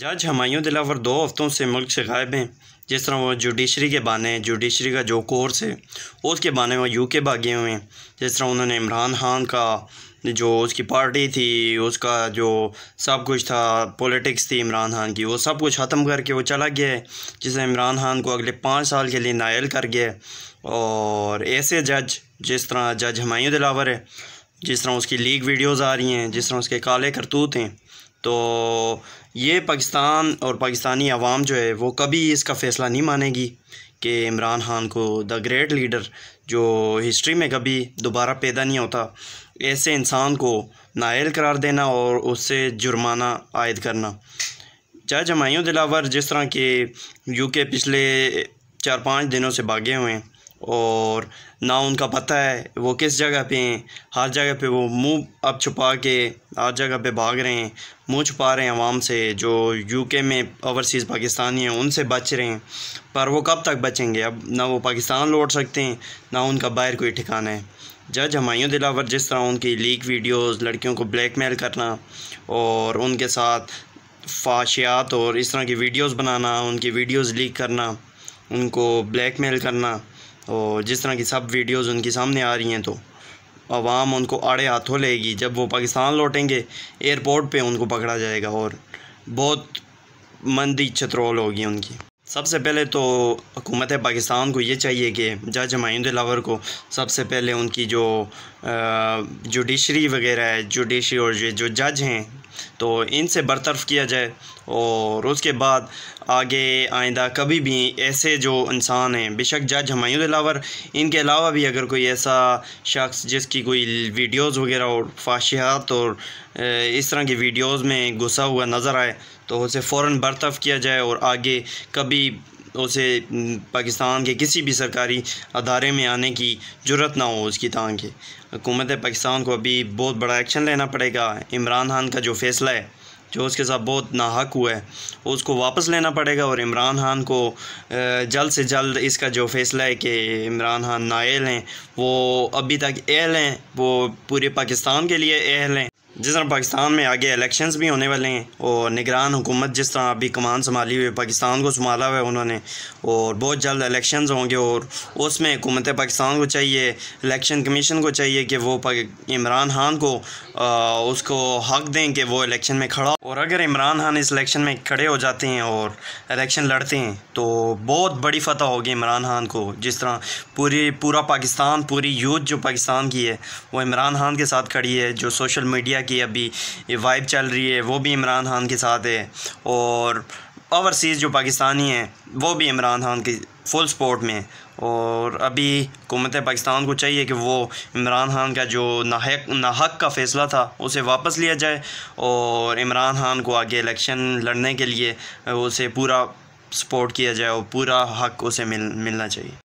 जज हमायूं दिलावर दो हफ्तों से मुल्क से गायब हैं जिस तरह वो जुडिशरी के बाने जुडिशरी का जो कोर्स है उसके बाने वो यू के भागे हुए हैं जिस तरह उन्होंने इमरान खान का जो उसकी पार्टी थी उसका जो सब कुछ था पॉलिटिक्स थी इमरान खान की वो सब कुछ ख़त्म करके वो चला गया है जिसने इमरान खान को अगले पाँच साल के लिए नायल कर गया और ऐसे जज जिस तरह जज हमायूं दिलावर है जिस तरह उसकी लीक वीडियोज़ आ रही हैं जिस तरह उसके काले करतूत हैं तो ये पाकिस्तान और पाकिस्तानी आवाम जो है वो कभी इसका फ़ैसला नहीं मानेगी कि इमरान खान को द ग्रेट लीडर जो हिस्ट्री में कभी दोबारा पैदा नहीं होता ऐसे इंसान को नायल करार देना और उससे जुर्माना आयद करना चाहे हमायूँ दिलावर जिस तरह के यूके पिछले चार पाँच दिनों से भागे हुए हैं और ना उनका पता है वो किस जगह पे हैं हर जगह पे वो मुंह अब छुपा के हर जगह पे भाग रहे हैं मुंह छुपा रहे हैं आवाम से जो यूके में ओवरसीज़ पाकिस्तानी हैं उनसे बच रहे हैं पर वो कब तक बचेंगे अब ना वो पाकिस्तान लौट सकते हैं ना उनका बाहर कोई ठिकाना है जज हमायूं दिलावर जिस तरह उनकी लीक वीडियोस लड़कियों को मेल करना और उनके साथ फाशियात और इस तरह की वीडियोस बनाना उनकी वीडियोस लीक करना उनको मेल करना और जिस तरह की सब वीडियोज़ उनकी सामने आ रही हैं तो आवाम उनको आड़े हाथों लेगी जब वो पाकिस्तान लौटेंगे एयरपोर्ट पे उनको पकड़ा जाएगा और बहुत मंदी चतरोल होगी उनकी सबसे पहले तो हुकूमत पाकिस्तान को ये चाहिए कि जज लावर को सबसे पहले उनकी जो जुडिशरी वगैरह है जुडिशरी और जो जज हैं तो इनसे बरतरफ़ किया जाए और उसके बाद आगे आइंदा कभी भी ऐसे जो इंसान हैं बेशक जज हमायूँ दिलावर इनके अलावा भी अगर कोई ऐसा शख्स जिसकी कोई वीडियोज़ वगैरह और फाशियात और इस तरह की वीडियोज़ में घुसा हुआ नज़र आए तो उसे फ़ौर बरतफ़ किया जाए और आगे कभी उसे पाकिस्तान के किसी भी सरकारी अदारे में आने की जरूरत ना हो उसकी तांग की हुकूमत पाकिस्तान को अभी बहुत बड़ा एक्शन लेना पड़ेगा इमरान खान का जो फैसला है जो उसके साथ बहुत नाहक हुआ है उसको वापस लेना पड़ेगा और इमरान खान को जल्द से जल्द इसका जो फैसला है कि इमरान खान नायल हैं वो अभी तक अहल हैं वो पूरे पाकिस्तान के लिए अहल हैं जिस तरह पाकिस्तान में आगे इलेक्शंस भी होने वाले हैं और निगरान हुकूमत जिस तरह अभी कमान संभाली हुई पाकिस्तान को संभाला हुआ है उन्होंने और बहुत जल्द इलेक्शंस होंगे और उसमें हुकूमत पाकिस्तान को चाहिए इलेक्शन कमीशन को चाहिए कि वो इमरान खान को आ, उसको हक दें कि वो इलेक्शन में खड़ा और अगर इमरान खान इस इलेक्शन में खड़े हो जाते हैं और इलेक्शन लड़ते हैं तो बहुत बड़ी फतह होगी इमरान खान को जिस तरह पूरी पूरा पाकिस्तान पूरी यूथ जो पाकिस्तान की है वो इमरान खान के साथ खड़ी है जो सोशल मीडिया कि अभी ये वाइब चल रही है वो भी इमरान खान के साथ है और ओवरसीज़ जो पाकिस्तानी हैं वो भी इमरान खान की फुल सपोर्ट में और अभी हुकूमत पाकिस्तान को चाहिए कि वो इमरान खान का जो नाहक नाहक का फ़ैसला था उसे वापस लिया जाए और इमरान खान को आगे इलेक्शन लड़ने के लिए उसे पूरा सपोर्ट किया जाए और पूरा हक उसे मिल मिलना चाहिए